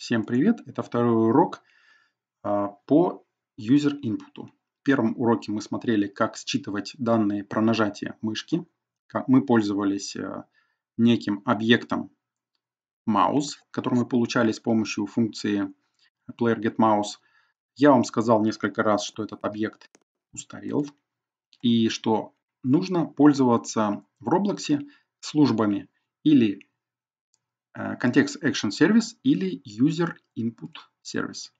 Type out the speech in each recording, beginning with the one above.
Всем привет! Это второй урок а, по user input. В первом уроке мы смотрели, как считывать данные про нажатие мышки. мы пользовались э, неким объектом mouse, который мы получали с помощью функции player_get_mouse. Я вам сказал несколько раз, что этот объект устарел и что нужно пользоваться в Roblox службами или Э, контекст Action Service или User Input Service.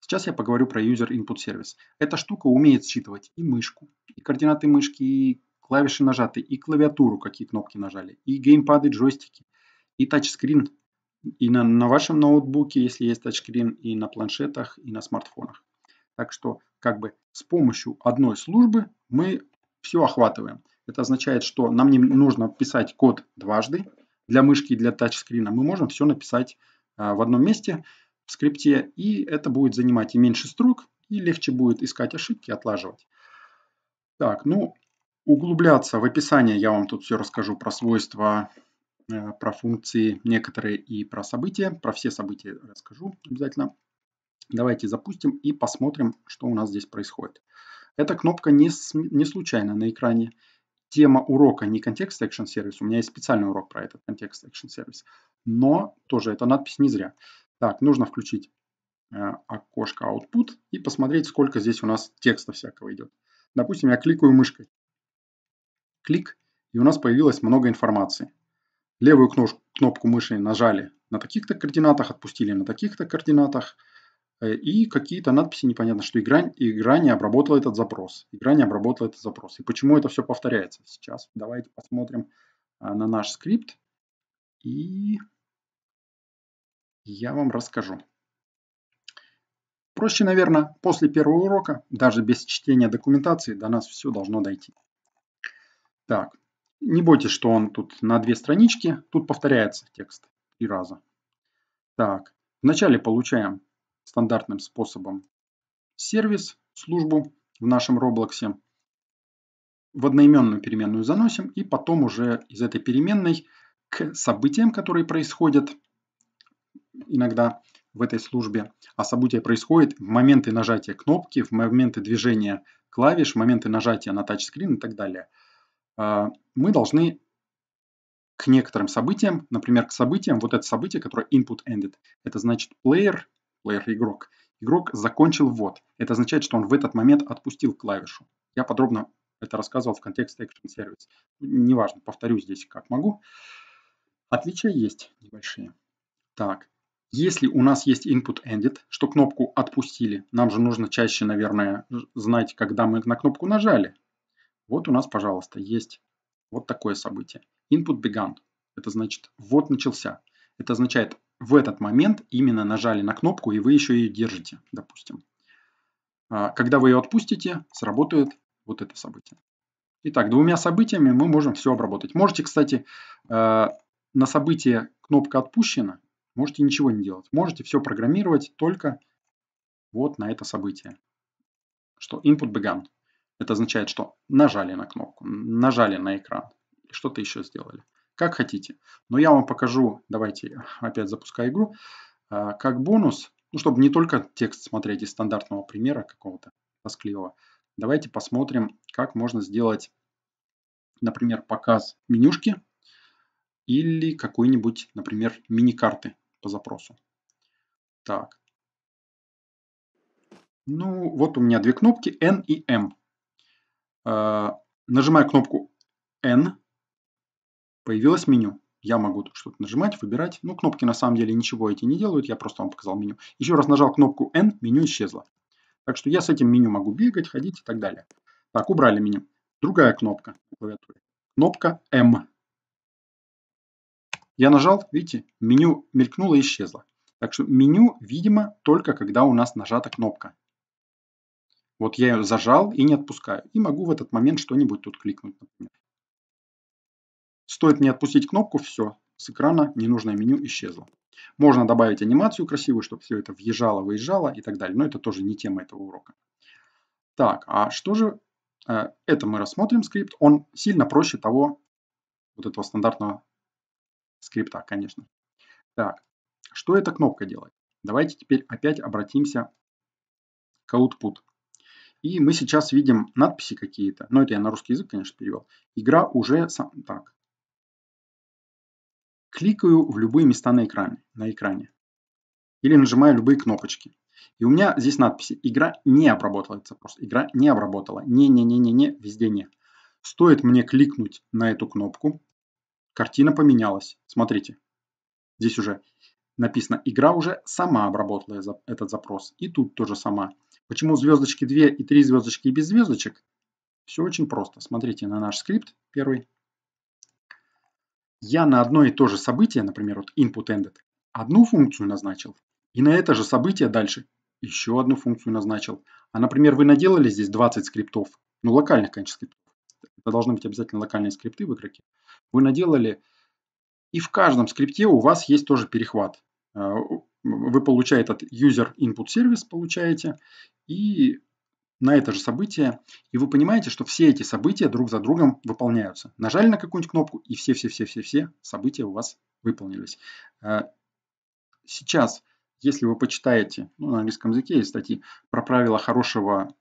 Сейчас я поговорю про User Input Service. Эта штука умеет считывать и мышку, и координаты мышки, и клавиши нажаты, и клавиатуру, какие кнопки нажали, и геймпады, джойстики, и тачскрин, и на, на вашем ноутбуке, если есть тачскрин, и на планшетах, и на смартфонах. Так что как бы с помощью одной службы мы все охватываем. Это означает, что нам не нужно писать код дважды, для мышки и для тачскрина, мы можем все написать а, в одном месте в скрипте, и это будет занимать и меньше строк, и легче будет искать ошибки, отлаживать. Так, ну, углубляться в описание я вам тут все расскажу про свойства, э, про функции некоторые и про события. Про все события расскажу обязательно. Давайте запустим и посмотрим, что у нас здесь происходит. Эта кнопка не, не случайно на экране тема урока не контекст action сервис. У меня есть специальный урок про этот контекст action сервис. Но тоже эта надпись не зря. Так, нужно включить э, окошко output и посмотреть, сколько здесь у нас текста всякого идет. Допустим, я кликаю мышкой. Клик, и у нас появилось много информации. Левую кнопку мыши нажали на таких-то координатах, отпустили на таких-то координатах – Э, и какие-то надписи, непонятно, что игра, игра не обработала этот запрос. Игра не обработала этот запрос. И почему это все повторяется сейчас? Давайте посмотрим а, на наш скрипт, и я вам расскажу. Проще, наверное, после первого урока, даже без чтения документации, до нас все должно дойти. Так, не бойтесь, что он тут на две странички, тут повторяется текст три раза. Так, вначале получаем стандартным способом сервис, службу в нашем Roblox, в одноименную переменную заносим, и потом уже из этой переменной к событиям, которые происходят иногда в этой службе, а событие происходит в моменты нажатия кнопки, в моменты движения клавиш, в моменты нажатия на тачскрин и так далее, а, мы должны к некоторым событиям, например, к событиям, вот это событие, которое input ended, это значит player player игрок. Игрок закончил ввод. Это означает, что он в этот момент отпустил клавишу. Я подробно это рассказывал в контексте Action Service. Неважно, повторю здесь как могу. Отличия есть небольшие. Так, если у нас есть input ended, что кнопку отпустили, нам же нужно чаще, наверное, знать, когда мы на кнопку нажали. Вот у нас, пожалуйста, есть вот такое событие. Input began. Это значит, вот начался. Это означает, в этот момент именно нажали на кнопку, и вы еще ее держите, допустим. А, когда вы ее отпустите, сработает вот это событие. Итак, двумя событиями мы можем все обработать. Можете, кстати, а, на событие кнопка отпущена, можете ничего не делать. Можете все программировать только вот на это событие. Что input began. Это означает, что нажали на кнопку, нажали на экран, что-то еще сделали. Как хотите. Но я вам покажу, давайте опять запускаю игру, а, как бонус, ну, чтобы не только текст смотреть из стандартного примера какого-то тоскливого. Давайте посмотрим, как можно сделать, например, показ менюшки или какой-нибудь, например, мини-карты по запросу. Так. Ну, вот у меня две кнопки N и M. А, нажимаю кнопку N, Появилось меню. Я могу что-то нажимать, выбирать. Ну, кнопки на самом деле ничего эти не делают, я просто вам показал меню. Еще раз нажал кнопку N, меню исчезло. Так что я с этим меню могу бегать, ходить и так далее. Так, убрали меню. Другая кнопка на клавиатуре. Кнопка M. Я нажал, видите, меню мелькнуло и исчезло. Так что меню, видимо, только когда у нас нажата кнопка. Вот я ее зажал и не отпускаю. И могу в этот момент что-нибудь тут кликнуть. Например. Стоит мне отпустить кнопку, все, с экрана ненужное меню исчезло. Можно добавить анимацию красивую, чтобы все это въезжало, выезжало и так далее. Но это тоже не тема этого урока. Так, а что же... Э, это мы рассмотрим скрипт. Он сильно проще того, вот этого стандартного скрипта, конечно. Так, что эта кнопка делает? Давайте теперь опять обратимся к output. И мы сейчас видим надписи какие-то. Ну, это я на русский язык, конечно, перевел. Игра уже... Сам... Так, кликаю в любые места на экране, на экране или нажимаю любые кнопочки. И у меня здесь надписи «Игра не обработывается». Просто «Игра не обработала». Не-не-не-не-не, везде «не». Стоит мне кликнуть на эту кнопку, картина поменялась. Смотрите, здесь уже написано «Игра уже сама обработала этот запрос». И тут тоже сама. Почему звездочки 2 и 3 звездочки и без звездочек? Все очень просто. Смотрите на наш скрипт первый я на одно и то же событие, например, вот input-ended, одну функцию назначил, и на это же событие дальше еще одну функцию назначил. А, например, вы наделали здесь 20 скриптов, ну, локальных, конечно, скриптов. Это должны быть обязательно локальные скрипты в игроке. Вы наделали, и в каждом скрипте у вас есть тоже перехват. А, вы получаете этот user input сервис, получаете, и на это же событие, и вы понимаете, что все эти события друг за другом выполняются. Нажали на какую-нибудь кнопку, и все-все-все-все-все события у вас выполнились. А, сейчас, если вы почитаете ну, на английском языке есть статьи про правила хорошего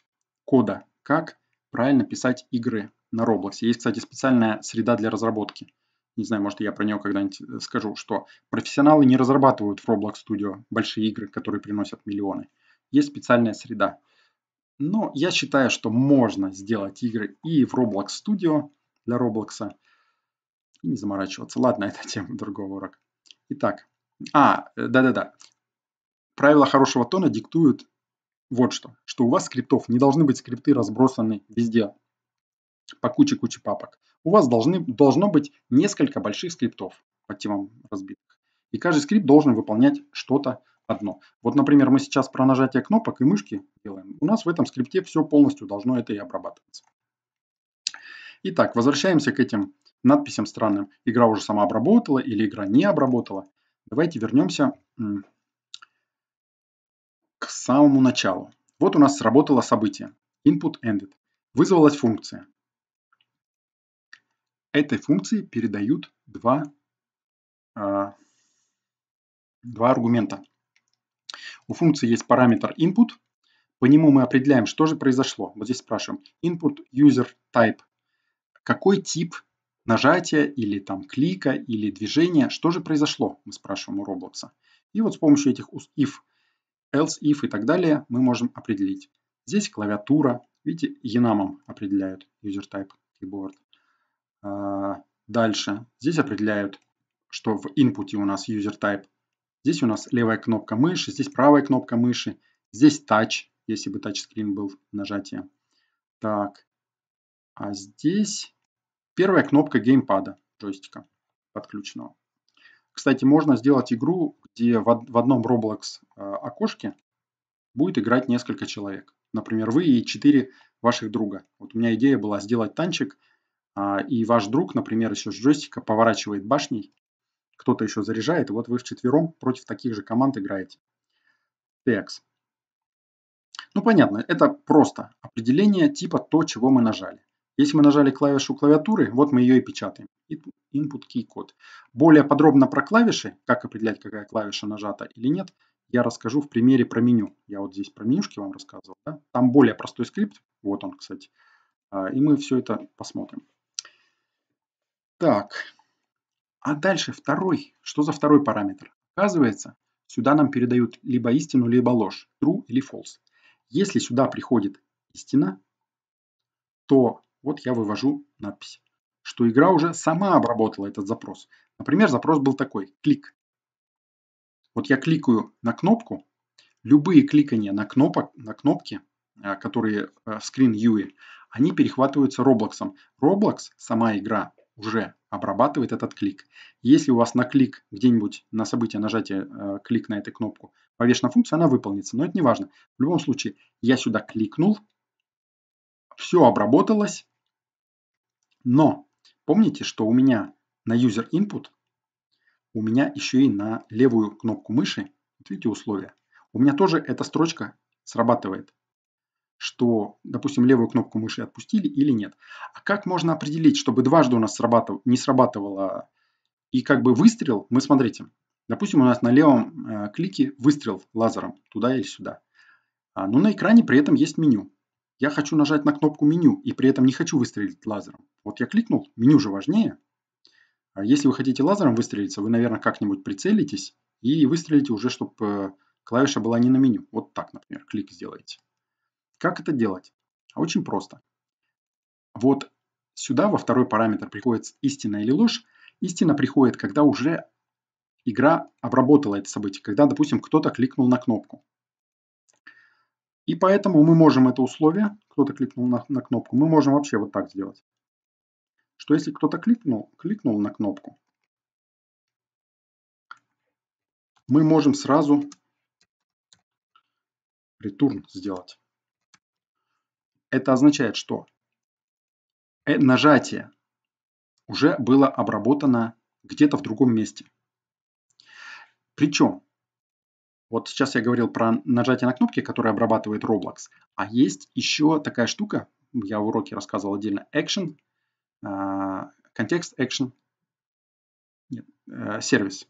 кода, как правильно писать игры на Roblox. Есть, кстати, специальная среда для разработки. Не знаю, может, я про нее когда-нибудь э, скажу, что профессионалы не разрабатывают в Roblox Studio большие игры, которые приносят миллионы. Есть специальная среда – но я считаю, что можно сделать игры и в Roblox Studio для Roblox. И не заморачиваться. Ладно, это тема другого урока. Итак, а, э, да-да-да. Правила хорошего тона диктуют вот что. Что у вас скриптов не должны быть скрипты разбросаны везде по куче-куче папок. У вас должны, должно быть несколько больших скриптов по темам разбитых. И каждый скрипт должен выполнять что-то одно. Вот, например, мы сейчас про нажатие кнопок и мышки делаем. У нас в этом скрипте все полностью должно это и обрабатываться. Итак, возвращаемся к этим надписям странным. Игра уже сама обработала или игра не обработала. Давайте вернемся к самому началу. Вот у нас сработало событие. Input ended. Вызвалась функция. Этой функции передают два, э, два аргумента. У функции есть параметр input, по нему мы определяем, что же произошло. Вот здесь спрашиваем input user type. Какой тип нажатия или там клика или движения, что же произошло, мы спрашиваем у Roblox. И вот с помощью этих if, else if и так далее мы можем определить. Здесь клавиатура, видите, енамом определяют user type keyboard. А, дальше здесь определяют, что в input у нас user type Здесь у нас левая кнопка мыши, здесь правая кнопка мыши, здесь тач, если бы тачскрин был нажатие. Так, а здесь первая кнопка геймпада, джойстика подключенного. Кстати, можно сделать игру, где в одном Roblox э, окошке будет играть несколько человек. Например, вы и четыре ваших друга. Вот у меня идея была сделать танчик, а, и ваш друг, например, еще с джойстика поворачивает башней кто-то еще заряжает, и вот вы вчетвером против таких же команд играете. TX. Ну понятно, это просто определение типа то, чего мы нажали. Если мы нажали клавишу клавиатуры, вот мы ее и печатаем. Input key code. Более подробно про клавиши, как определять, какая клавиша нажата или нет, я расскажу в примере про меню. Я вот здесь про менюшки вам рассказывал. Да? Там более простой скрипт. Вот он, кстати. А, и мы все это посмотрим. Так, а дальше второй. Что за второй параметр? Оказывается, сюда нам передают либо истину, либо ложь, true или false. Если сюда приходит истина, то вот я вывожу надпись, что игра уже сама обработала этот запрос. Например, запрос был такой, клик. Вот я кликаю на кнопку, любые кликания на, кнопок, на кнопки, а, которые в Screen UI, они перехватываются Roblox. Roblox, сама игра, уже обрабатывает этот клик. Если у вас на клик где-нибудь на событие нажатия э, клик на эту кнопку повешена функция, она выполнится. Но это не важно. В любом случае, я сюда кликнул, все обработалось, но помните, что у меня на user input у меня еще и на левую кнопку мыши, вот видите условия, у меня тоже эта строчка срабатывает что, допустим, левую кнопку мыши отпустили или нет. А как можно определить, чтобы дважды у нас срабатыв... не срабатывало и как бы выстрел, мы смотрите, допустим, у нас на левом э, клике выстрел лазером туда или сюда. А, но на экране при этом есть меню. Я хочу нажать на кнопку меню и при этом не хочу выстрелить лазером. Вот я кликнул, меню же важнее. А если вы хотите лазером выстрелиться, вы, наверное, как-нибудь прицелитесь и выстрелите уже, чтобы э, клавиша была не на меню. Вот так, например, клик сделаете. Как это делать? Очень просто. Вот сюда во второй параметр приходит истина или ложь. Истина приходит, когда уже игра обработала это событие, когда, допустим, кто-то кликнул на кнопку. И поэтому мы можем это условие, кто-то кликнул на, на кнопку, мы можем вообще вот так сделать. Что если кто-то кликнул, кликнул на кнопку, мы можем сразу return сделать. Это означает, что э, нажатие уже было обработано где-то в другом месте. Причем, вот сейчас я говорил про нажатие на кнопки, которое обрабатывает Roblox, а есть еще такая штука, я в уроке рассказывал отдельно, Action, а, контекст Action, э, сервис.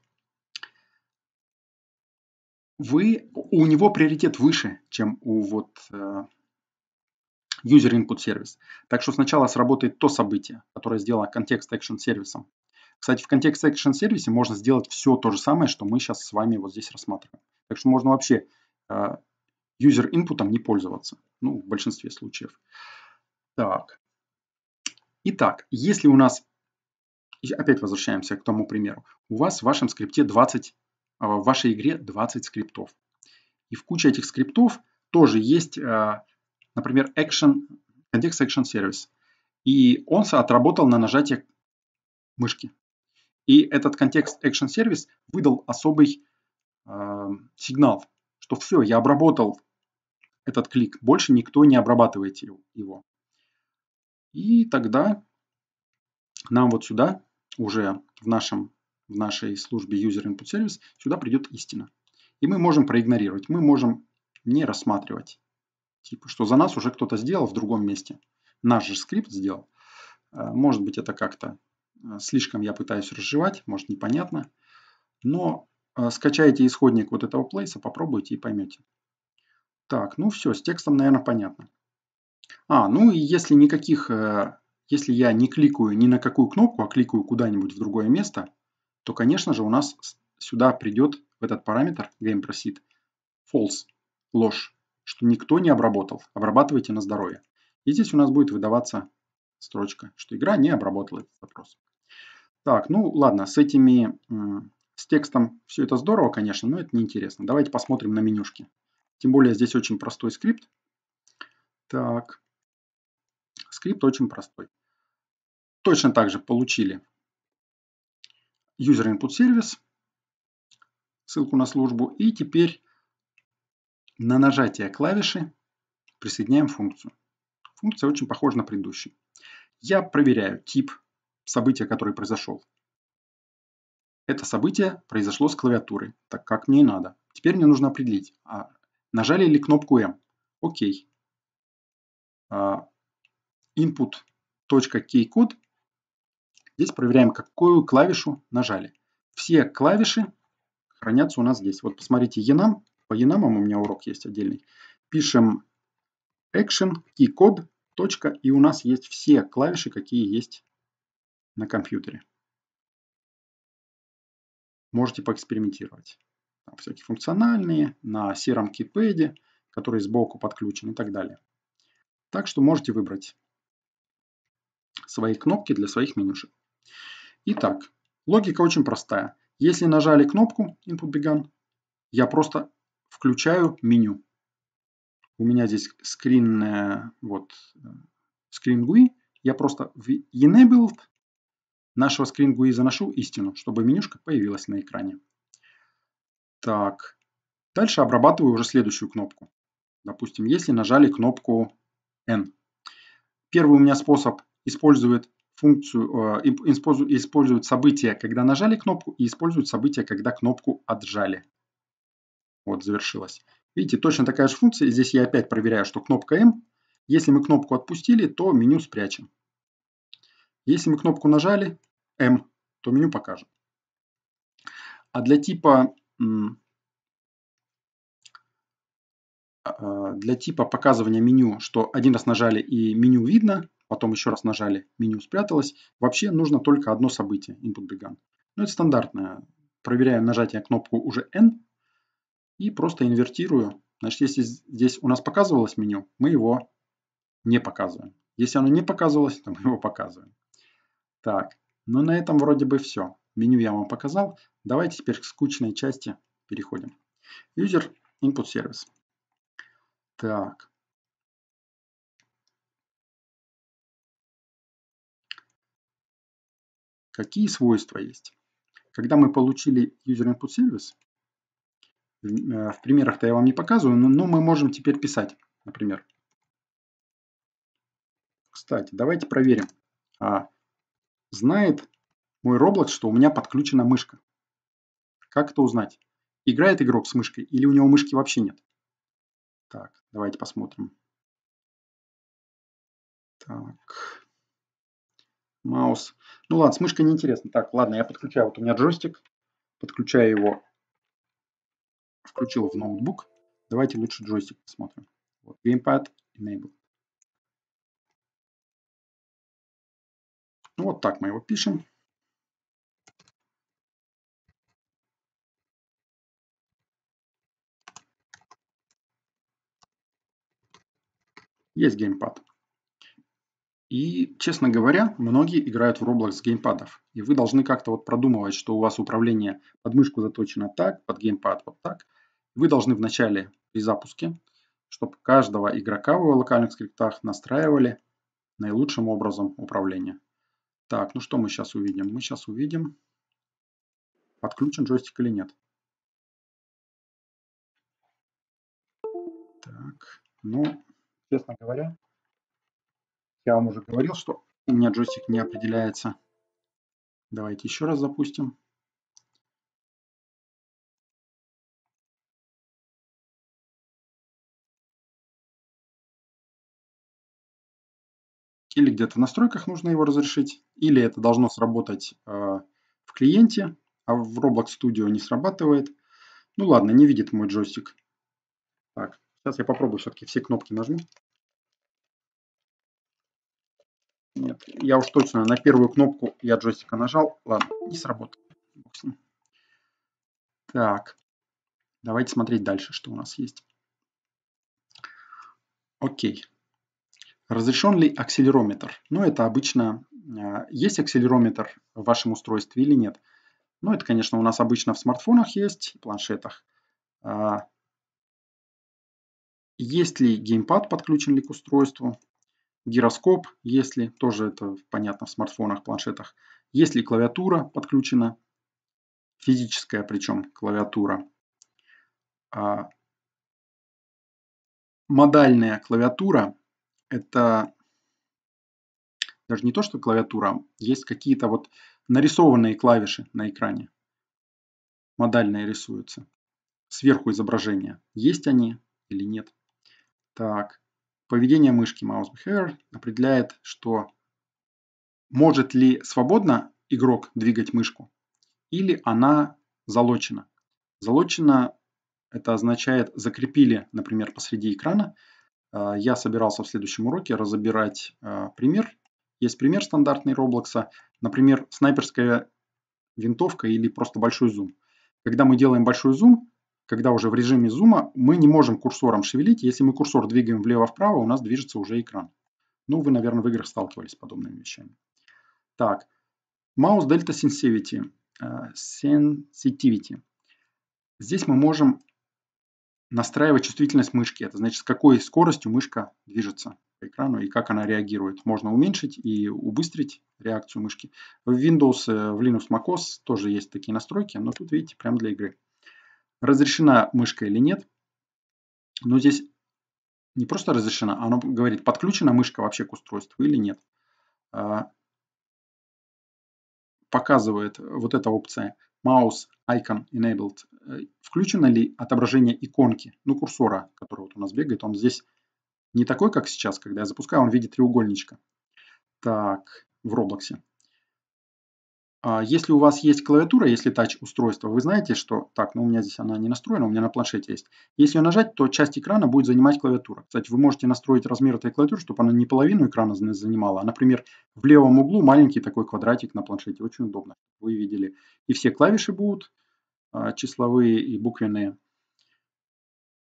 Вы, у него приоритет выше, чем у вот э, User Input Service. Так что сначала сработает то событие, которое сделано Context Action сервисом. Кстати, в Context Action сервисе можно сделать все то же самое, что мы сейчас с вами вот здесь рассматриваем. Так что можно вообще э, User Input не пользоваться. Ну, в большинстве случаев. Так. Итак, если у нас, опять возвращаемся к тому примеру, у вас в вашем скрипте 20, э, в вашей игре 20 скриптов. И в куче этих скриптов тоже есть э, например, action, контекст action service. И он отработал на нажатие мышки. И этот контекст action service выдал особый э, сигнал, что все, я обработал этот клик, больше никто не обрабатывает его. И тогда нам вот сюда, уже в, нашем, в нашей службе User Input Service, сюда придет истина. И мы можем проигнорировать, мы можем не рассматривать Типа, что за нас уже кто-то сделал в другом месте. Наш же скрипт сделал. Э, может быть, это как-то э, слишком я пытаюсь разжевать, может, непонятно. Но э, скачайте исходник вот этого плейса, попробуйте и поймете. Так, ну все, с текстом, наверное, понятно. А, ну и если никаких, если я не кликаю ни на какую кнопку, а кликаю куда-нибудь в другое место, то, конечно же, у нас сюда придет в этот параметр game proceed false, ложь что никто не обработал. Обрабатывайте на здоровье. И здесь у нас будет выдаваться строчка, что игра не обработала этот запрос. Так, ну ладно, с этими, с текстом все это здорово, конечно, но это неинтересно. Давайте посмотрим на менюшки. Тем более здесь очень простой скрипт. Так, скрипт очень простой. Точно так же получили user input service, ссылку на службу, и теперь на нажатие клавиши присоединяем функцию. Функция очень похожа на предыдущую. Я проверяю тип события, который произошел. Это событие произошло с клавиатуры, так как мне и надо. Теперь мне нужно определить, а нажали ли кнопку M. Окей. Okay. А, Input.keycode. Здесь проверяем, какую клавишу нажали. Все клавиши хранятся у нас здесь. Вот посмотрите, enum по енамам у меня урок есть отдельный. Пишем action, key-код, и у нас есть все клавиши, какие есть на компьютере. Можете поэкспериментировать. Там всякие функциональные, на сером KeyPad, который сбоку подключен и так далее. Так что можете выбрать свои кнопки для своих менюшек. Итак, логика очень простая. Если нажали кнопку Input Begun, я просто включаю меню. У меня здесь скрин, вот, скрин GUI. Я просто в enabled нашего скрин GUI заношу истину, чтобы менюшка появилась на экране. Так, дальше обрабатываю уже следующую кнопку. Допустим, если нажали кнопку N. Первый у меня способ использует функцию, э, использует событие, когда нажали кнопку, и использует событие, когда кнопку отжали. Вот, завершилось. Видите, точно такая же функция. Здесь я опять проверяю, что кнопка M. Если мы кнопку отпустили, то меню спрячем. Если мы кнопку нажали M, то меню покажем. А для типа, а, а, для типа показывания меню, что один раз нажали и меню видно, потом еще раз нажали, меню спряталось, вообще нужно только одно событие, input began. Но ну, это стандартное. Проверяем нажатие кнопку уже N, и просто инвертирую. Значит, если здесь у нас показывалось меню, мы его не показываем. Если оно не показывалось, то мы его показываем. Так, ну на этом вроде бы все. Меню я вам показал. Давайте теперь к скучной части переходим. User Input Service. Так. Какие свойства есть? Когда мы получили User Input Service, Э, в примерах-то я вам не показываю, но мы можем теперь писать, например. Кстати, давайте проверим. А, знает мой Roblox, что у меня подключена мышка. Как это узнать? Играет игрок с мышкой или у него мышки вообще нет? Так, давайте посмотрим. Так. Маус. Ну ладно, с мышкой неинтересно. Так, ладно, я подключаю. Вот у меня джойстик. Подключаю его включил в ноутбук. Давайте лучше джойстик посмотрим. Вот, Gamepad Enable. Ну, вот так мы его пишем. Есть геймпад. И, честно говоря, многие играют в Roblox с геймпадов. И вы должны как-то вот продумывать, что у вас управление под мышку заточено так, под геймпад вот так. Вы должны в начале при запуске, чтобы каждого игрока в его локальных скриптах настраивали наилучшим образом управление. Так, ну что мы сейчас увидим? Мы сейчас увидим, подключен джойстик или нет. Так, ну, честно говоря, я вам уже говорил, что у меня джойстик не определяется. Давайте еще раз запустим. или где-то в настройках нужно его разрешить, или это должно сработать э, в клиенте, а в Roblox Studio не срабатывает. Ну ладно, не видит мой джойстик. Так, сейчас я попробую все-таки все кнопки нажму. Нет, я уж точно на первую кнопку я джойстика нажал. Ладно, не сработал. Так, давайте смотреть дальше, что у нас есть. Окей. Разрешен ли акселерометр? Ну, это обычно, э, есть акселерометр в вашем устройстве или нет. Ну, это, конечно, у нас обычно в смартфонах есть, планшетах. А есть ли геймпад, подключен ли к устройству? Гироскоп, Если тоже это понятно в смартфонах, планшетах. Есть ли клавиатура подключена, физическая причем клавиатура. А модальная клавиатура это даже не то, что клавиатура, а есть какие-то вот нарисованные клавиши на экране. Модальные рисуются. Сверху изображения. Есть они или нет. Так, поведение мышки mouse behavior определяет, что может ли свободно игрок двигать мышку или она залочена. Залочена это означает закрепили, например, посреди экрана, Э, я собирался в следующем уроке разобирать э, пример. Есть пример стандартный Roblox. Например, снайперская винтовка или просто большой зум. Когда мы делаем большой зум, когда уже в режиме зума, мы не можем курсором шевелить. Если мы курсор двигаем влево-вправо, у нас движется уже экран. Ну, вы, наверное, в играх сталкивались с подобными вещами. Так, Mouse Delta Sensitivity. Здесь мы можем настраивать чувствительность мышки. Это значит, с какой скоростью мышка движется по экрану и как она реагирует. Можно уменьшить и убыстрить реакцию мышки. В Windows, э, в Linux MacOS тоже есть такие настройки, но тут, видите, прям для игры. Разрешена мышка или нет. Но здесь не просто разрешена, она говорит, подключена мышка вообще к устройству или нет. А, показывает вот эта опция, mouse icon enabled, э, включено ли отображение иконки, ну, курсора, который вот у нас бегает, он здесь не такой, как сейчас, когда я запускаю, он в виде треугольничка. Так, в Roblox. А, если у вас есть клавиатура, если тач-устройство, вы знаете, что... Так, ну у меня здесь она не настроена, у меня на планшете есть. Если ее нажать, то часть экрана будет занимать клавиатура. Кстати, вы можете настроить размер этой клавиатуры, чтобы она не половину экрана занимала, а, например, в левом углу маленький такой квадратик на планшете. Очень удобно, вы видели. И все клавиши будут а, числовые и буквенные.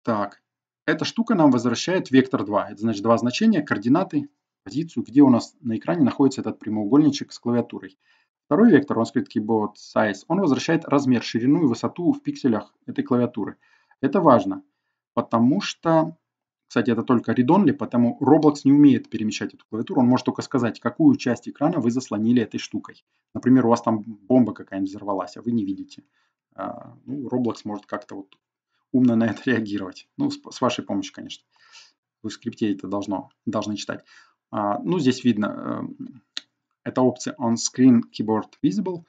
Так, эта штука нам возвращает вектор 2. Это значит два значения, координаты, позицию, где у нас на экране находится этот прямоугольничек с клавиатурой. Второй вектор, он скрыт Keyboard Size, он возвращает размер, ширину и высоту в пикселях этой клавиатуры. Это важно, потому что, кстати, это только read-only, потому Roblox не умеет перемещать эту клавиатуру, он может только сказать, какую часть экрана вы заслонили этой штукой. Например, у вас там бомба какая-нибудь взорвалась, а вы не видите. А, ну, Roblox может как-то вот умно на это реагировать. Ну, с вашей помощью, конечно. Вы в скрипте это должно, должны читать. А, ну, здесь видно, эм, это опция On Screen Keyboard Visible.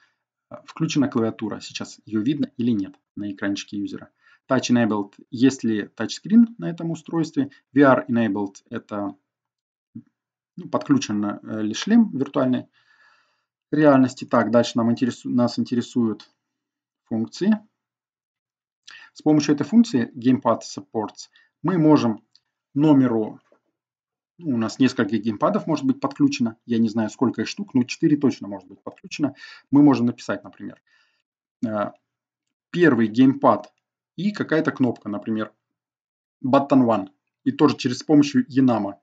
Э, включена клавиатура, сейчас ее видно или нет на экранчике юзера. Touch Enabled, если тачскрин на этом устройстве. VR Enabled – это ну, подключен э, ли шлем виртуальной реальности. Так, дальше нам интересу, нас интересуют функции. С помощью этой функции Gamepad Supports мы можем номеру у нас несколько геймпадов может быть подключено, я не знаю сколько их штук, но 4 точно может быть подключено, мы можем написать, например, э, первый геймпад и какая-то кнопка, например, button one, и тоже через с помощью enama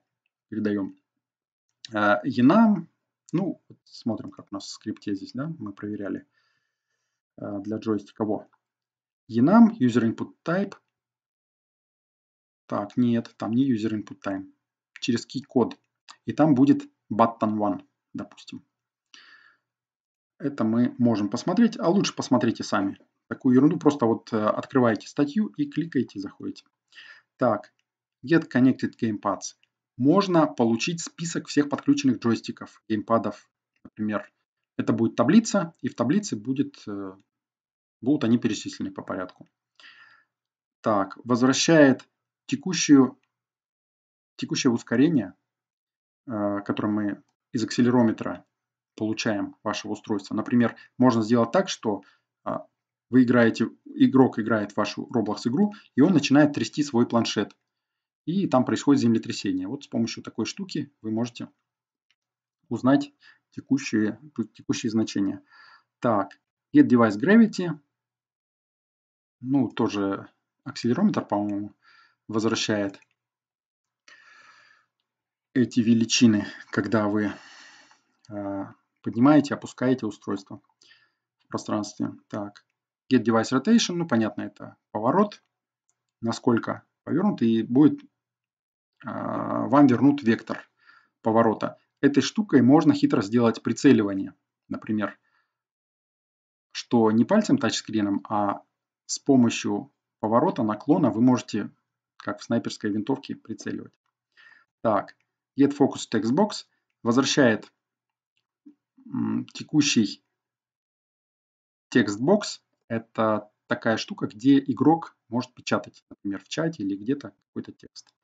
передаем. Э, enam, ну, смотрим, как у нас в скрипте здесь, да, мы проверяли э, для джойстика, во. enam, user input type, так, нет, там не user input time, через key-код. И там будет button one, допустим. Это мы можем посмотреть, а лучше посмотрите сами. Такую ерунду просто вот э, открываете статью и кликаете, заходите. Так, Get Connected Gamepads. Можно получить список всех подключенных джойстиков, геймпадов, например. Это будет таблица, и в таблице будет, э, будут они перечислены по порядку. Так, возвращает текущую Текущее ускорение, э, которое мы из акселерометра получаем вашего устройства. Например, можно сделать так, что э, вы играете, игрок играет вашу Roblox игру, и он начинает трясти свой планшет. И там происходит землетрясение. Вот с помощью такой штуки вы можете узнать текущие, текущие значения. Так, get device gravity. Ну, тоже акселерометр, по-моему, возвращает эти величины, когда вы а, поднимаете, опускаете устройство в пространстве. Так, get device rotation, ну понятно, это поворот, насколько повернут, и будет а, вам вернут вектор поворота. Этой штукой можно хитро сделать прицеливание, например, что не пальцем тачскрином, а с помощью поворота, наклона вы можете, как в снайперской винтовке, прицеливать. Так, getFocusTextBox возвращает текущий текстбокс. Это такая штука, где игрок может печатать, например, в чате или где-то какой-то текст.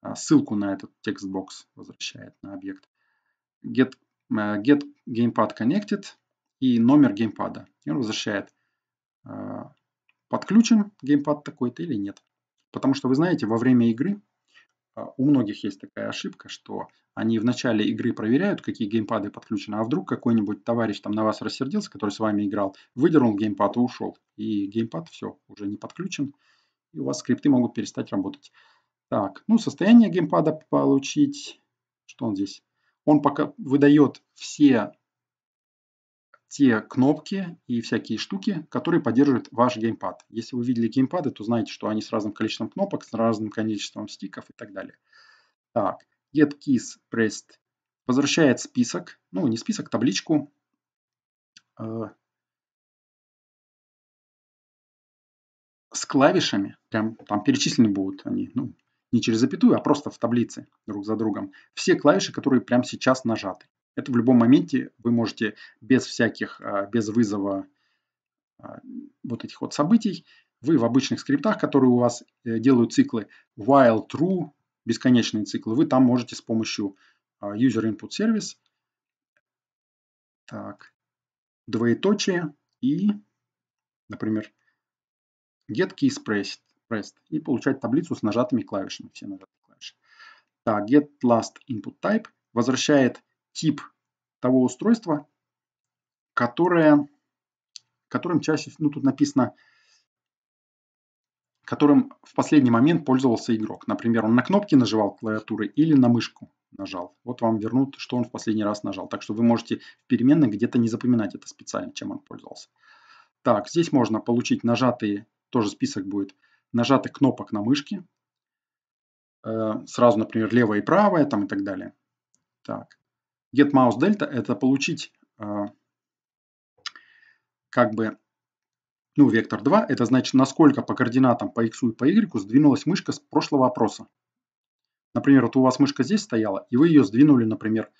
А, ссылку на этот текстбокс возвращает на объект. Get, э, get Gamepad Connected и номер геймпада. И он возвращает, а, подключен геймпад такой-то или нет. Потому что вы знаете, во время игры а, у многих есть такая ошибка, что они в начале игры проверяют, какие геймпады подключены, а вдруг какой-нибудь товарищ там на вас рассердился, который с вами играл, выдернул геймпад и ушел. И геймпад все, уже не подключен, и у вас скрипты могут перестать работать. Так, ну состояние геймпада получить, что он здесь? Он пока выдает все те кнопки и всякие штуки, которые поддерживают ваш геймпад. Если вы видели геймпады, то знаете, что они с разным количеством кнопок, с разным количеством стиков и так далее. Так, get keys pressed возвращает список, ну не список, табличку. Э, с клавишами, прям там перечислены будут они, ну, не через запятую, а просто в таблице друг за другом. Все клавиши, которые прямо сейчас нажаты. Это в любом моменте вы можете без всяких, а, без вызова а, вот этих вот событий, вы в обычных скриптах, которые у вас э, делают циклы while, true, бесконечные циклы, вы там можете с помощью а, user input service, так, двоеточие и, например, get keys pressed, pressed и получать таблицу с нажатыми клавишами, все нажатые клавиши. Так, get last input type возвращает тип того устройства, которое, которым чаще, ну тут написано, которым в последний момент пользовался игрок. Например, он на кнопки наживал клавиатуры или на мышку нажал. Вот вам вернут, что он в последний раз нажал. Так что вы можете в переменной где-то не запоминать это специально, чем он пользовался. Так, здесь можно получить нажатые, тоже список будет, нажатых кнопок на мышке. Э, сразу, например, левая и правая там и так далее. Так get mouse delta это получить э, как бы, ну, вектор 2, это значит, насколько по координатам по x и по y сдвинулась мышка с прошлого опроса. Например, вот у вас мышка здесь стояла, и вы ее сдвинули, например,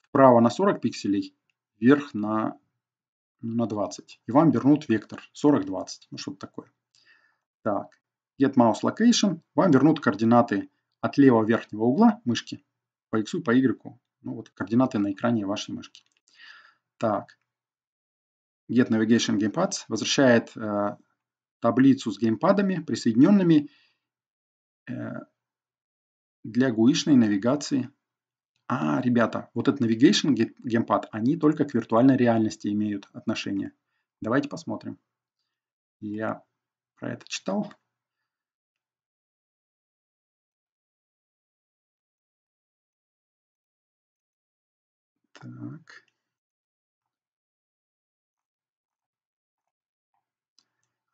вправо на 40 пикселей, вверх на, на 20. И вам вернут вектор 40-20, ну что-то такое. Так, get mouse location, вам вернут координаты от левого верхнего угла мышки по x и по y ну вот координаты на экране вашей мышки. Так. Get Navigation Gamepads возвращает э, таблицу с геймпадами, присоединенными э, для гуишной навигации. А, ребята, вот этот Navigation геймпад, они только к виртуальной реальности имеют отношение. Давайте посмотрим. Я про это читал. Так.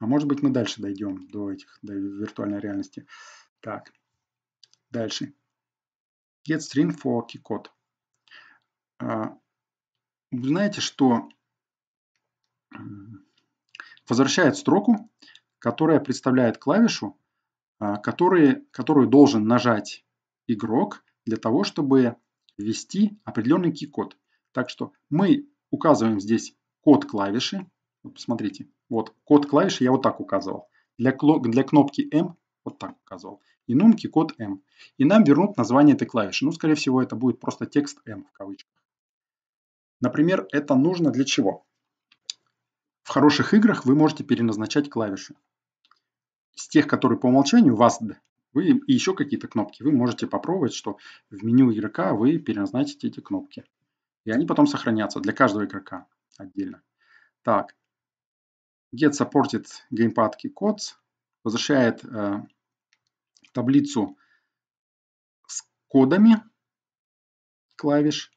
А может быть мы дальше дойдем до этих, до виртуальной реальности. Так, дальше. GetString for KeyCode. А, вы знаете, что возвращает строку, которая представляет клавишу, а, который, которую должен нажать игрок для того, чтобы ввести определенный кей-код. Так что мы указываем здесь код клавиши. Вот посмотрите, вот код клавиши я вот так указывал. Для, для кнопки M вот так указывал. И нумки код M. И нам вернут название этой клавиши. Ну, скорее всего, это будет просто текст M в кавычках. Например, это нужно для чего? В хороших играх вы можете переназначать клавиши. С тех, которые по умолчанию WASD, вы и еще какие-то кнопки. Вы можете попробовать, что в меню игрока вы переназначите эти кнопки. И они потом сохранятся для каждого игрока отдельно. Так. Get supported gamepad keycodes возвращает э, таблицу с кодами клавиш.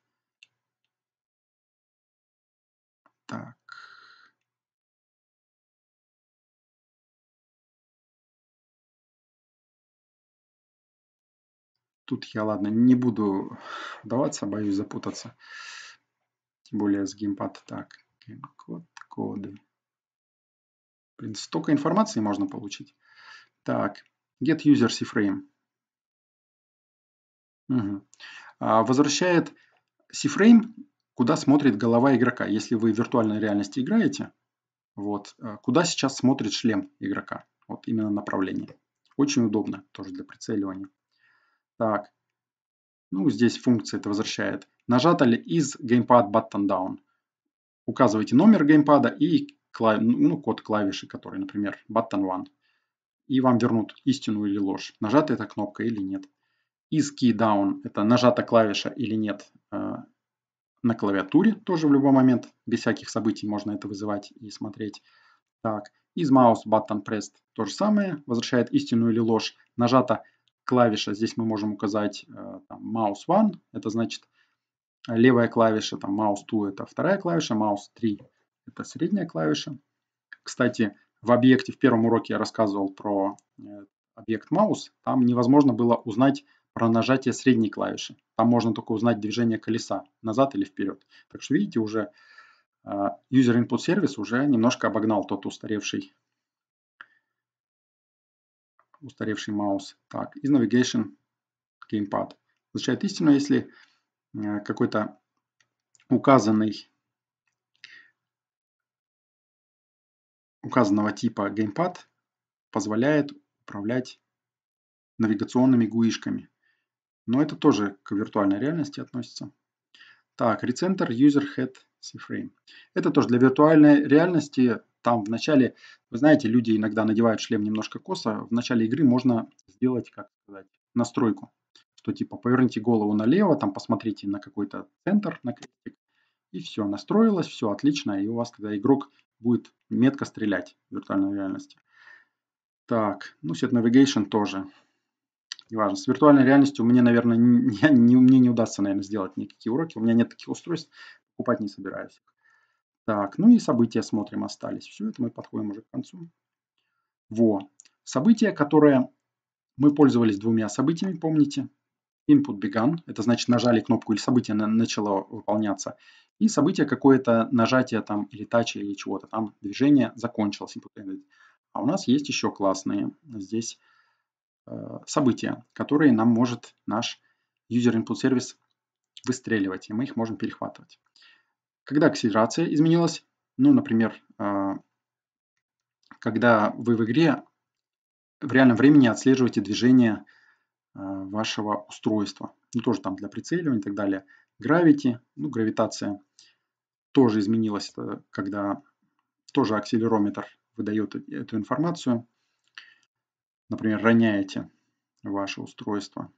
Тут я, ладно, не буду даваться, боюсь запутаться. Тем более с геймпад. Так, геймкод, коды. Блин, столько информации можно получить. Так, get user cframe. Угу. А, возвращает cframe, куда смотрит голова игрока. Если вы в виртуальной реальности играете, вот, а, куда сейчас смотрит шлем игрока. Вот именно направление. Очень удобно тоже для прицеливания. Так. Ну, здесь функция это возвращает. Нажата ли из gamepad button down. Указывайте номер геймпада и клав... ну, код клавиши, который, например, button one. И вам вернут истину или ложь. Нажата эта кнопка или нет. Is key down – это нажата клавиша или нет э, на клавиатуре. Тоже в любой момент, без всяких событий, можно это вызывать и смотреть. Так, из mouse button pressed то же самое. Возвращает истину или ложь. Нажата клавиша, здесь мы можем указать э, там, mouse 1 это значит левая клавиша, там mouse 2 это вторая клавиша, mouse 3 это средняя клавиша. Кстати, в объекте в первом уроке я рассказывал про э, объект mouse, там невозможно было узнать про нажатие средней клавиши. Там можно только узнать движение колеса назад или вперед. Так что видите, уже User Input Service уже немножко обогнал тот устаревший устаревший маус. Так, из Navigation Gamepad. Означает истину, если э, какой-то указанный указанного типа геймпад позволяет управлять навигационными гуишками. Но это тоже к виртуальной реальности относится. Так, Recenter User Head C-Frame. Это тоже для виртуальной реальности там в начале, вы знаете, люди иногда надевают шлем немножко косо. В начале игры можно сделать, как сказать, настройку. Что типа поверните голову налево, там посмотрите на какой-то центр, на крестик. И все, настроилось, все отлично. И у вас тогда игрок будет метко стрелять в виртуальной реальности. Так, ну Set Navigation тоже. Неважно. С виртуальной реальностью мне, наверное, не, не, мне не удастся, наверное, сделать никакие уроки. У меня нет таких устройств. Покупать не собираюсь. Так, ну и события смотрим остались. Все это мы подходим уже к концу. Во. События, которые мы пользовались двумя событиями, помните? Input began, это значит нажали кнопку или событие начало выполняться. И событие какое-то, нажатие там или тача или чего-то, там движение закончилось. Input ended. А у нас есть еще классные здесь э, события, которые нам может наш user input Service выстреливать, и мы их можем перехватывать. Когда акселерация изменилась, ну, например, а, когда вы в игре в реальном времени отслеживаете движение а, вашего устройства. Ну, тоже там для прицеливания и так далее. гравити, ну, гравитация тоже изменилась, э, когда тоже акселерометр выдает э, эту информацию. Например, роняете ваше устройство.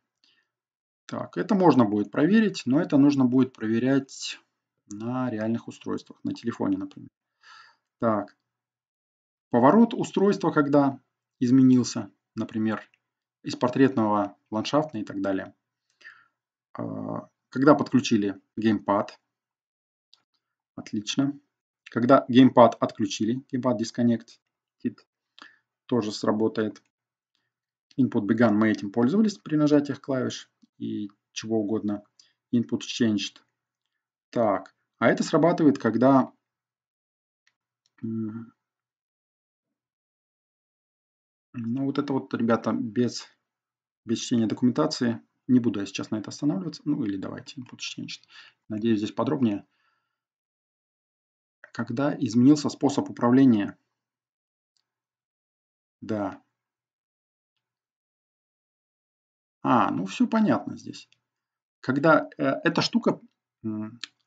Так, это можно будет проверить, но это нужно будет проверять на реальных устройствах, на телефоне, например. Так, поворот устройства, когда изменился, например, из портретного ландшафтный и так далее. А, когда подключили геймпад, отлично. Когда геймпад отключили, геймпад disconnect, тоже сработает. Input began, мы этим пользовались при нажатиях клавиш и чего угодно. Input changed, так, а это срабатывает, когда... Ну, вот это вот, ребята, без, без чтения документации. Не буду я сейчас на это останавливаться. Ну, или давайте, input change. Надеюсь, здесь подробнее. Когда изменился способ управления. Да. А, ну все понятно здесь. Когда э, эта штука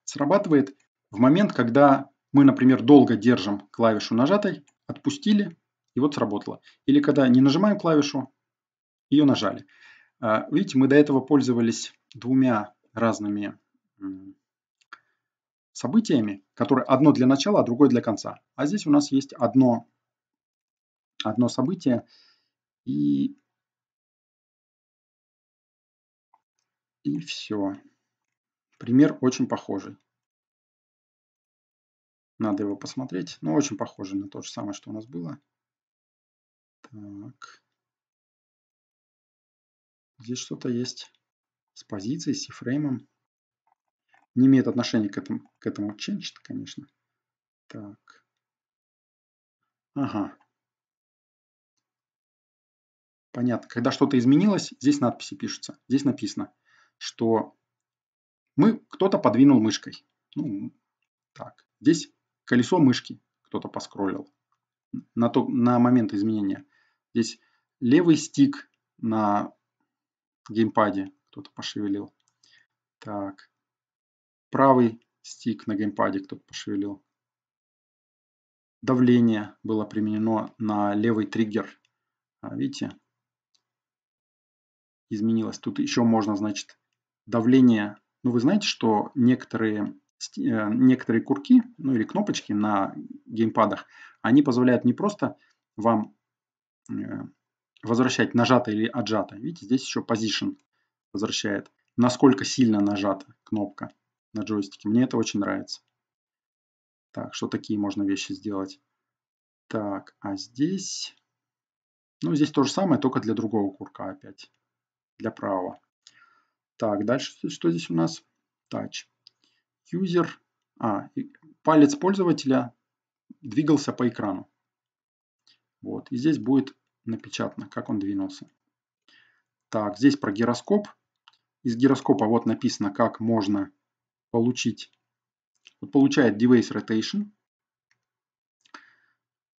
срабатывает в момент, когда мы, например, долго держим клавишу нажатой, отпустили, и вот сработало. Или когда не нажимаем клавишу, ее нажали. А, видите, мы до этого пользовались двумя разными событиями, которые одно для начала, а другое для конца. А здесь у нас есть одно, одно событие, и, и все. Пример очень похожий. Надо его посмотреть, но очень похоже на то же самое, что у нас было. Так. Здесь что-то есть с позицией, с сифреймом. Не имеет отношения к этому, к этому change, конечно. Так. Ага. Понятно. Когда что-то изменилось, здесь надписи пишутся. Здесь написано, что мы, кто-то подвинул мышкой. Ну, так, здесь колесо мышки кто-то поскроллил на, то, на момент изменения. Здесь левый стик на геймпаде кто-то пошевелил. Так, правый стик на геймпаде кто-то пошевелил. Давление было применено на левый триггер. А, видите, изменилось. Тут еще можно, значит, давление но ну, вы знаете, что некоторые, э, некоторые курки, ну или кнопочки на геймпадах, они позволяют не просто вам э, возвращать нажато или отжато. Видите, здесь еще position возвращает. Насколько сильно нажата кнопка на джойстике. Мне это очень нравится. Так, что такие можно вещи сделать? Так, а здесь... Ну, здесь то же самое, только для другого курка опять. Для правого. Так, дальше что здесь у нас? Touch. User. А, палец пользователя двигался по экрану. Вот. И здесь будет напечатано, как он двинулся. Так, здесь про гироскоп. Из гироскопа вот написано, как можно получить. Вот получает device rotation,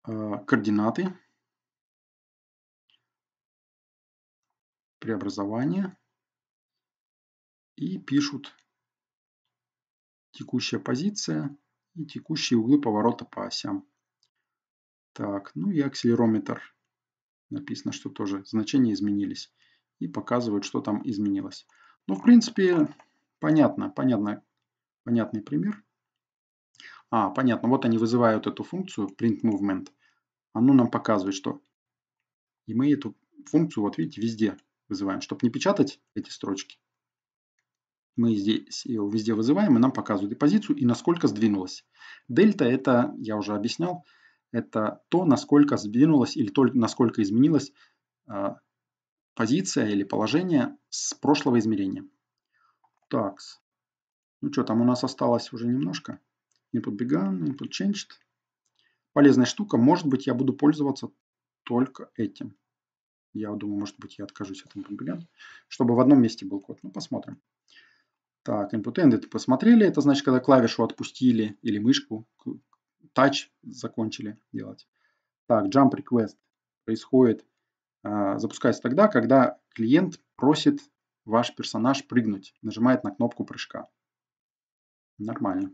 а, координаты, преобразование и пишут текущая позиция и текущие углы поворота по осям. Так, ну и акселерометр. Написано, что тоже значения изменились. И показывают, что там изменилось. Ну, в принципе, понятно, понятно, понятный пример. А, понятно, вот они вызывают эту функцию print movement. Оно нам показывает, что... И мы эту функцию, вот видите, везде вызываем, чтобы не печатать эти строчки, мы здесь его везде вызываем, и нам показывают и позицию, и насколько сдвинулась. Дельта – это, я уже объяснял, это то, насколько сдвинулась или то, насколько изменилась э, позиция или положение с прошлого измерения. Так, ну что, там у нас осталось уже немножко. Input began, input changed. Полезная штука. Может быть, я буду пользоваться только этим. Я думаю, может быть, я откажусь от input began, чтобы в одном месте был код. Ну, посмотрим. Так, input end это посмотрели, это значит, когда клавишу отпустили или мышку, touch закончили делать. Так, jump request происходит, э, запускается тогда, когда клиент просит ваш персонаж прыгнуть, нажимает на кнопку прыжка. Нормально.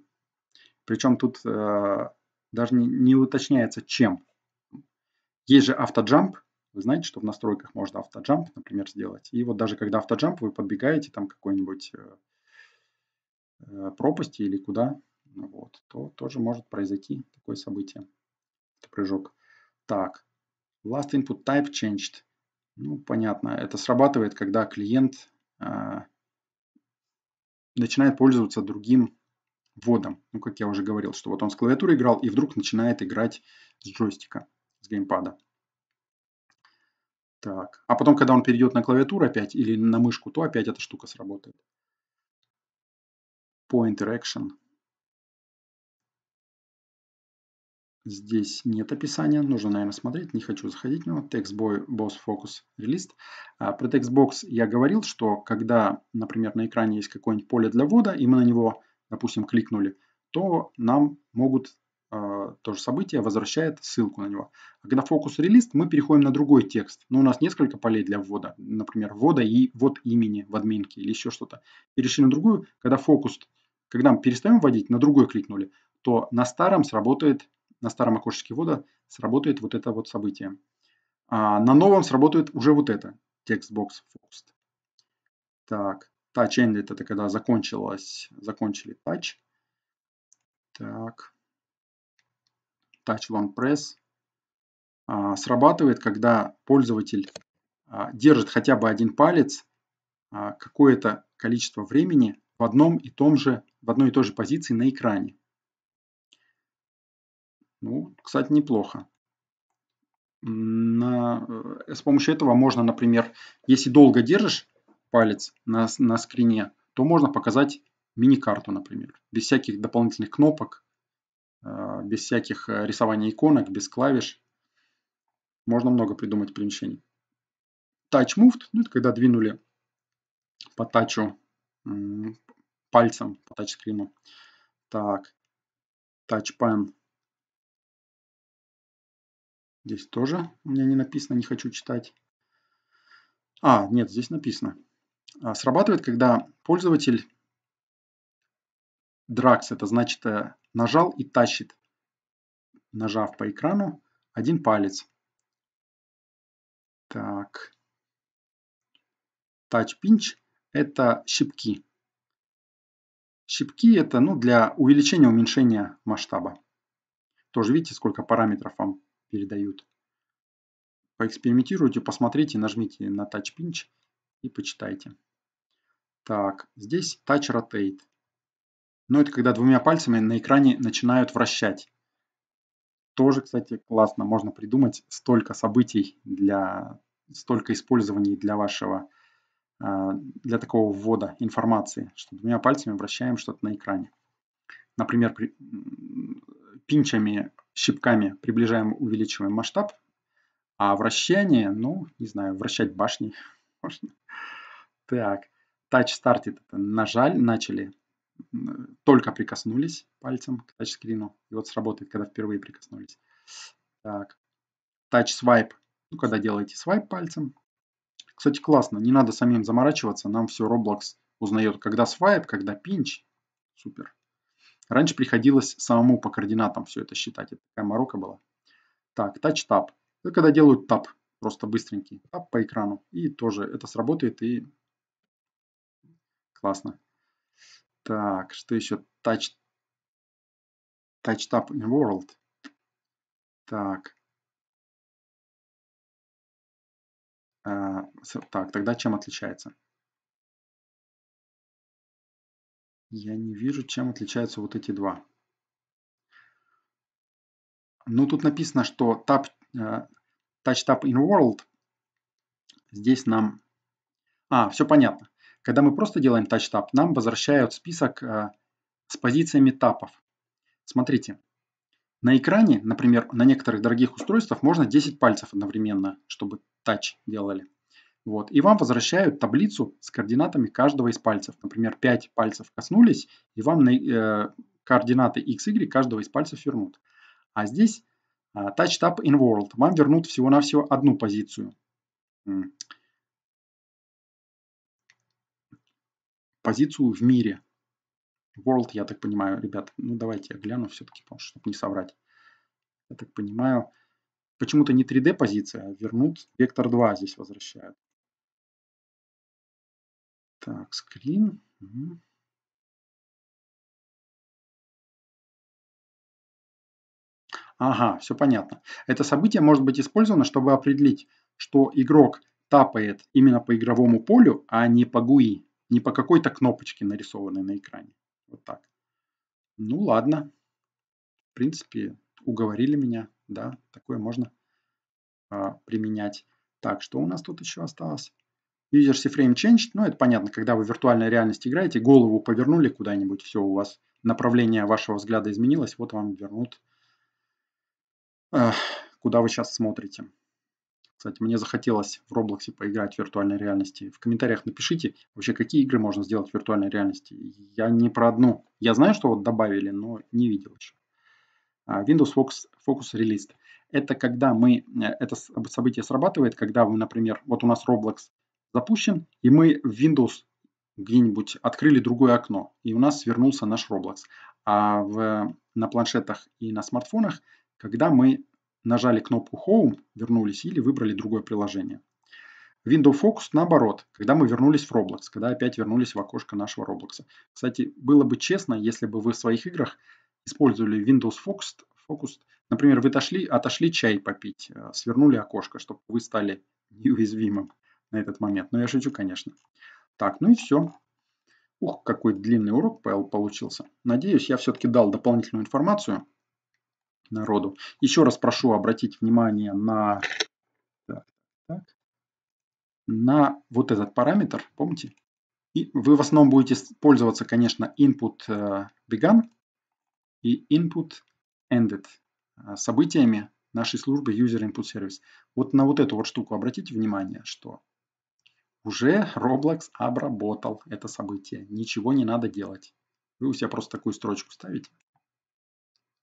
Причем тут э, даже не, не уточняется, чем. Есть же автоджамп, вы знаете, что в настройках можно автоджамп, например, сделать. И вот даже когда автоджамп, вы подбегаете там какой-нибудь э, Э, пропасти или куда, вот, то тоже может произойти такое событие. Это прыжок. Так, last input type changed. Ну, понятно, это срабатывает, когда клиент э, начинает пользоваться другим вводом. Ну, как я уже говорил, что вот он с клавиатуры играл и вдруг начинает играть с джойстика, с геймпада. Так. А потом, когда он перейдет на клавиатуру опять или на мышку, то опять эта штука сработает по interaction. Здесь нет описания, нужно, наверное, смотреть, не хочу заходить в него. Textboy Boss Focus Released. А, про Textbox я говорил, что когда, например, на экране есть какое-нибудь поле для ввода, и мы на него, допустим, кликнули, то нам могут э, а, тоже событие возвращает ссылку на него. А когда фокус релист, мы переходим на другой текст. Но ну, у нас несколько полей для ввода. Например, ввода и ввод имени в админке или еще что-то. Перешли на другую. Когда фокус когда мы перестаем вводить, на другой кликнули, то на старом сработает, на старом окошечке ввода сработает вот это вот событие. А на новом сработает уже вот это, textbox first. Так, touch ended это когда закончилось, закончили touch. Так, touch one press. А, срабатывает, когда пользователь а, держит хотя бы один палец а, какое-то количество времени в одном и том же в одной и той же позиции на экране. Ну, кстати, неплохо. На, э, с помощью этого можно, например, если долго держишь палец на, на скрине, то можно показать мини-карту, например, без всяких дополнительных кнопок, э, без всяких э, рисования иконок, без клавиш. Можно много придумать перемещений. Touch Moved, ну это когда двинули по тачу пальцем по тачскрину. Так, тачпен. Здесь тоже у меня не написано, не хочу читать. А, нет, здесь написано. А, срабатывает, когда пользователь дракс, это значит э, нажал и тащит, нажав по экрану, один палец. Так. Touch Pinch – это щипки. Щипки это ну, для увеличения, уменьшения масштаба. Тоже видите, сколько параметров вам передают. Поэкспериментируйте, посмотрите, нажмите на Touch Pinch и почитайте. Так, здесь Touch Rotate. Ну, это когда двумя пальцами на экране начинают вращать. Тоже, кстати, классно. Можно придумать столько событий для столько использований для вашего Э, для такого ввода информации, что двумя пальцами вращаем что-то на экране. Например, при, пинчами, щипками приближаем, увеличиваем масштаб, а вращение, ну, не знаю, вращать башни можно. Так, touch started, нажали, начали, только прикоснулись пальцем к тачскрину, и вот сработает, когда впервые прикоснулись. Так, touch swipe, ну, когда делаете свайп пальцем, кстати, классно, не надо самим заморачиваться, нам все Roblox узнает, когда свайп, когда пинч. Супер. Раньше приходилось самому по координатам все это считать. Это такая морока была. Так, touch tap. Это когда делают тап, просто быстренький. Тап по экрану. И тоже это сработает и классно. Так, что еще? Touch, touch Tap in World. Так. Э, так, тогда чем отличается? Я не вижу, чем отличаются вот эти два. Ну, тут написано, что tap, Touch tap in World здесь нам... А, все понятно. Когда мы просто делаем Touch tap, нам возвращают список э, с позициями тапов. Смотрите, на экране, например, на некоторых дорогих устройствах можно 10 пальцев одновременно, чтобы тач делали. Вот. И вам возвращают таблицу с координатами каждого из пальцев. Например, 5 пальцев коснулись, и вам э, координаты x, y каждого из пальцев вернут. А здесь э, Touch tap in World. Вам вернут всего-навсего одну позицию. Позицию в мире. World, я так понимаю, ребят. Ну, давайте я гляну все-таки, чтобы не соврать. Я так понимаю, почему-то не 3D позиция, а вернут вектор 2 здесь возвращают. Так, скрин. Ага, все понятно. Это событие может быть использовано, чтобы определить, что игрок тапает именно по игровому полю, а не по GUI, не по какой-то кнопочке, нарисованной на экране. Вот так. Ну ладно. В принципе, уговорили меня да, такое можно а, применять. Так, что у нас тут еще осталось? User Frame Change, ну это понятно, когда вы в виртуальной реальности играете, голову повернули куда-нибудь, все, у вас направление вашего взгляда изменилось, вот вам вернут, э, куда вы сейчас смотрите. Кстати, мне захотелось в Роблоксе поиграть в виртуальной реальности. В комментариях напишите, вообще какие игры можно сделать в виртуальной реальности. Я не про одну. Я знаю, что вот добавили, но не видел еще. А, Windows Focus, Focus Release. Это когда мы, э, это событие срабатывает, когда вы, например, вот у нас Roblox запущен, и мы в Windows где-нибудь открыли другое окно, и у нас вернулся наш Roblox. А в, на планшетах и на смартфонах, когда мы нажали кнопку Home, вернулись или выбрали другое приложение. Windows Focus наоборот, когда мы вернулись в Roblox, когда опять вернулись в окошко нашего Roblox. Кстати, было бы честно, если бы вы в своих играх использовали Windows Focus, Например, вы отошли, отошли чай попить, э, свернули окошко, чтобы вы стали неуязвимым на этот момент. Но я шучу, конечно. Так, ну и все. Ух, какой длинный урок получился. Надеюсь, я все-таки дал дополнительную информацию народу. Еще раз прошу обратить внимание на, так, так, на вот этот параметр, помните? И вы в основном будете пользоваться, конечно, input vegan, э, и input ended а, событиями нашей службы User Input Service. Вот на вот эту вот штуку обратите внимание, что уже Roblox обработал это событие. Ничего не надо делать. Вы у себя просто такую строчку ставите.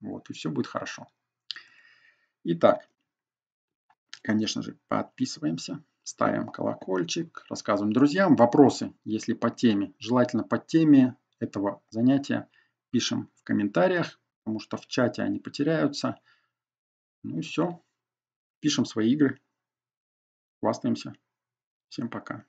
Вот, и все будет хорошо. Итак, конечно же, подписываемся, ставим колокольчик, рассказываем друзьям. Вопросы, если по теме, желательно по теме этого занятия – пишем в комментариях, потому что в чате они потеряются. Ну и все. Пишем свои игры. Хвастаемся. Всем пока.